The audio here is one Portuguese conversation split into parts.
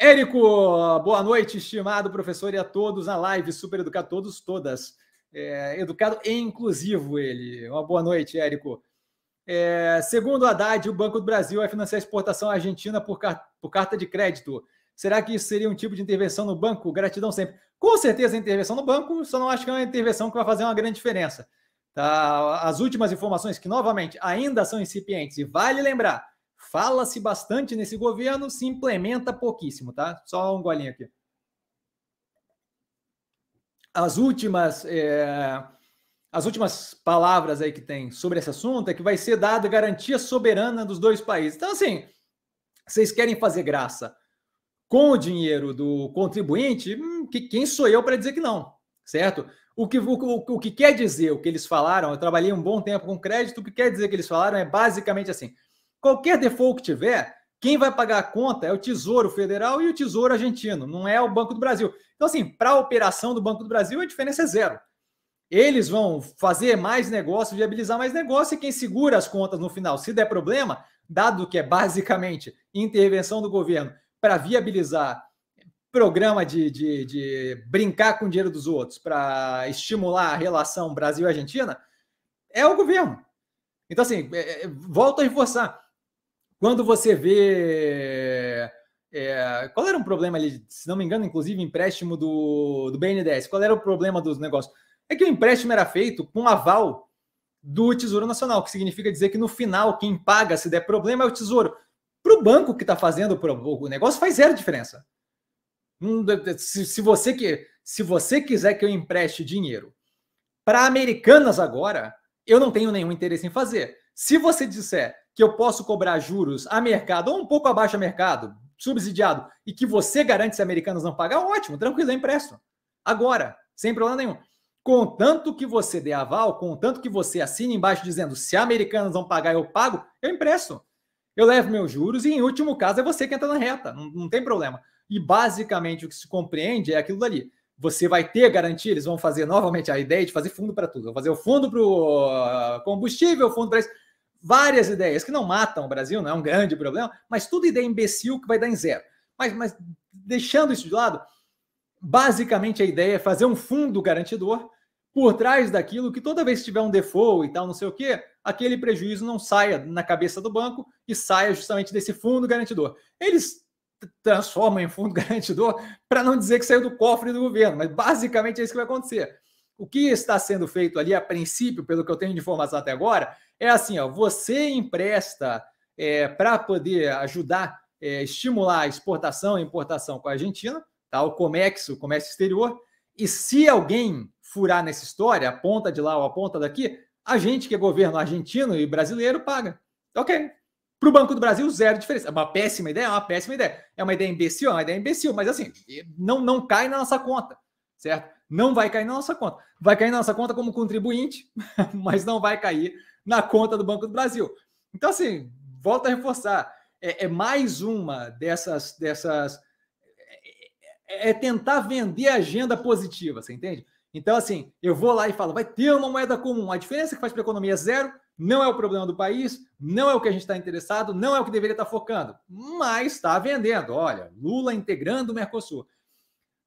Érico, boa noite, estimado professor, e a todos na live. Super educar todos, todas. É, educado e inclusivo ele. Uma boa noite, Érico. É, segundo Haddad, o Banco do Brasil vai financiar a exportação à Argentina por, car por carta de crédito. Será que isso seria um tipo de intervenção no banco? Gratidão sempre. Com certeza, intervenção no banco, só não acho que é uma intervenção que vai fazer uma grande diferença. Tá? As últimas informações, que novamente ainda são incipientes, e vale lembrar, Fala-se bastante nesse governo, se implementa pouquíssimo, tá? Só um golinho aqui. As últimas, é, as últimas palavras aí que tem sobre esse assunto é que vai ser dada garantia soberana dos dois países. Então, assim, vocês querem fazer graça com o dinheiro do contribuinte? Hum, que, quem sou eu para dizer que não, certo? O que, o, o que quer dizer o que eles falaram, eu trabalhei um bom tempo com crédito, o que quer dizer que eles falaram é basicamente assim: Qualquer default que tiver, quem vai pagar a conta é o Tesouro Federal e o Tesouro Argentino, não é o Banco do Brasil. Então, assim, para a operação do Banco do Brasil, a diferença é zero. Eles vão fazer mais negócio, viabilizar mais negócio, e quem segura as contas no final, se der problema, dado que é basicamente intervenção do governo para viabilizar programa de, de, de brincar com o dinheiro dos outros, para estimular a relação Brasil-Argentina, é o governo. Então, assim, é, é volto a reforçar quando você vê. É, qual era um problema ali, se não me engano, inclusive empréstimo do, do BNDES? Qual era o problema dos negócios? É que o empréstimo era feito com aval do Tesouro Nacional, que significa dizer que no final quem paga se der problema é o Tesouro. Para o banco que está fazendo o negócio faz zero diferença. Se, se, você que, se você quiser que eu empreste dinheiro para Americanas agora, eu não tenho nenhum interesse em fazer. Se você disser que eu posso cobrar juros a mercado ou um pouco abaixo a mercado, subsidiado, e que você garante se americanos não pagar, ótimo, tranquilo, é empréstimo. Agora, sem problema nenhum. Contanto que você dê aval, contanto que você assine embaixo dizendo se americanos não pagar, eu pago, eu empresto. Eu levo meus juros e, em último caso, é você que entra na reta, não, não tem problema. E basicamente o que se compreende é aquilo dali você vai ter garantia, eles vão fazer novamente a ideia de fazer fundo para tudo. Vão fazer o fundo para o ah, combustível, o fundo para isso várias ideias que não matam o Brasil, não é um grande problema, mas tudo ideia imbecil que vai dar em zero. Mas, mas deixando isso de lado, basicamente a ideia é fazer um fundo garantidor por trás daquilo que toda vez que tiver um default e tal, não sei o quê, aquele prejuízo não saia na cabeça do banco e saia justamente desse fundo garantidor. Eles transformam em fundo garantidor para não dizer que saiu do cofre do governo, mas basicamente é isso que vai acontecer. O que está sendo feito ali, a princípio, pelo que eu tenho de informação até agora, é assim: ó, você empresta é, para poder ajudar, é, estimular a exportação e importação com a Argentina, tá? o Comex, o comércio exterior, e se alguém furar nessa história, a ponta de lá ou a ponta daqui, a gente que é governo argentino e brasileiro paga. Ok. Para o Banco do Brasil, zero diferença. É uma péssima ideia, é uma péssima ideia. É uma ideia imbecil, é uma ideia imbecil, mas assim, não, não cai na nossa conta, certo? não vai cair na nossa conta. Vai cair na nossa conta como contribuinte, mas não vai cair na conta do Banco do Brasil. Então, assim, volto a reforçar, é, é mais uma dessas. dessas é, é, é tentar vender agenda positiva, você entende? Então, assim, eu vou lá e falo, vai ter uma moeda comum. A diferença que faz para a economia é zero, não é o problema do país, não é o que a gente está interessado, não é o que deveria estar focando, mas está vendendo. Olha, Lula integrando o Mercosul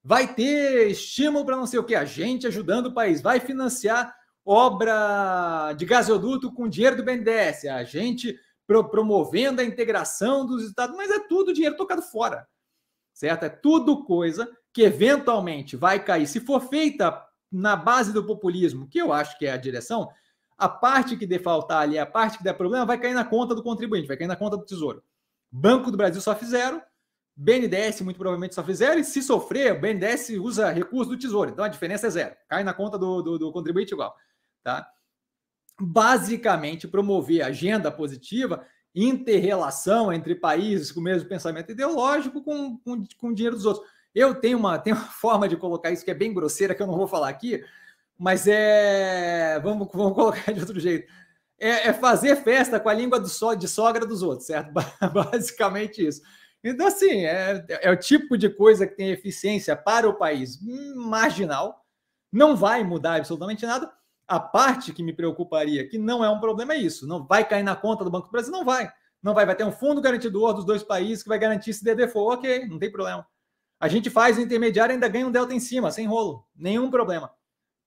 vai ter estímulo para não sei o que, a gente ajudando o país, vai financiar obra de gasoduto com dinheiro do BNDES, a gente pro, promovendo a integração dos estados, mas é tudo dinheiro tocado fora, certo? É tudo coisa que eventualmente vai cair, se for feita na base do populismo, que eu acho que é a direção, a parte que defaltar ali, a parte que der problema, vai cair na conta do contribuinte, vai cair na conta do Tesouro. Banco do Brasil só fizeram, BNDES muito provavelmente sofre zero, e se sofrer, o BNDES usa recurso do Tesouro, então a diferença é zero, cai na conta do, do, do contribuinte igual. Tá? Basicamente, promover agenda positiva, interrelação entre países com o mesmo pensamento ideológico com, com, com o dinheiro dos outros. Eu tenho uma, tenho uma forma de colocar isso que é bem grosseira, que eu não vou falar aqui, mas é. Vamos, vamos colocar de outro jeito. É, é fazer festa com a língua do so, de sogra dos outros, certo? Basicamente isso. Então, assim, é, é o tipo de coisa que tem eficiência para o país marginal, não vai mudar absolutamente nada. A parte que me preocuparia, que não é um problema, é isso. Não vai cair na conta do Banco do Brasil? Não vai. Não vai. Vai ter um fundo garantidor dos dois países que vai garantir se der default. Ok, não tem problema. A gente faz o intermediário e ainda ganha um delta em cima, sem rolo. Nenhum problema.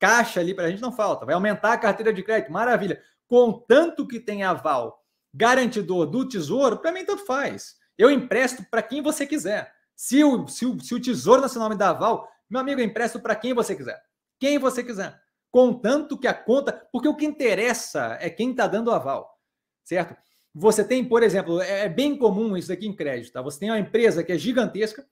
Caixa ali para a gente não falta. Vai aumentar a carteira de crédito. Maravilha. Contanto que tem aval garantidor do Tesouro, para mim tanto faz. Eu empresto para quem você quiser. Se o, se, o, se o Tesouro Nacional me dá aval, meu amigo, eu empresto para quem você quiser. Quem você quiser. Contanto que a conta. Porque o que interessa é quem está dando aval. Certo? Você tem, por exemplo, é, é bem comum isso aqui em crédito. Tá? Você tem uma empresa que é gigantesca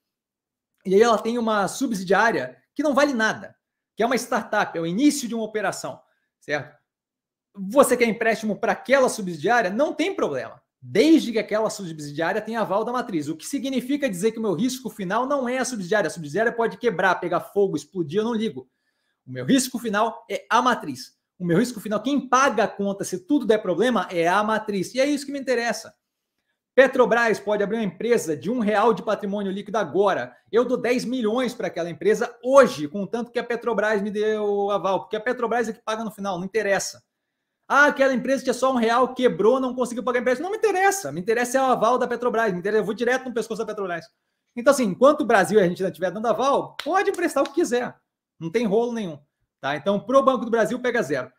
e aí ela tem uma subsidiária que não vale nada, que é uma startup, é o início de uma operação, certo? Você quer empréstimo para aquela subsidiária? Não tem problema desde que aquela subsidiária tenha aval da matriz. O que significa dizer que o meu risco final não é a subsidiária. A subsidiária pode quebrar, pegar fogo, explodir, eu não ligo. O meu risco final é a matriz. O meu risco final, quem paga a conta se tudo der problema, é a matriz. E é isso que me interessa. Petrobras pode abrir uma empresa de um real de patrimônio líquido agora. Eu dou 10 milhões para aquela empresa hoje, contanto que a Petrobras me deu aval, porque a Petrobras é que paga no final, não interessa. Ah, aquela empresa tinha só um real, quebrou, não conseguiu pagar empréstimo. Não me interessa. Me interessa é o aval da Petrobras. Me interessa, eu vou direto no pescoço da Petrobras. Então, assim, enquanto o Brasil e a Argentina estiver dando aval, pode emprestar o que quiser. Não tem rolo nenhum. Tá? Então, o Banco do Brasil, pega zero.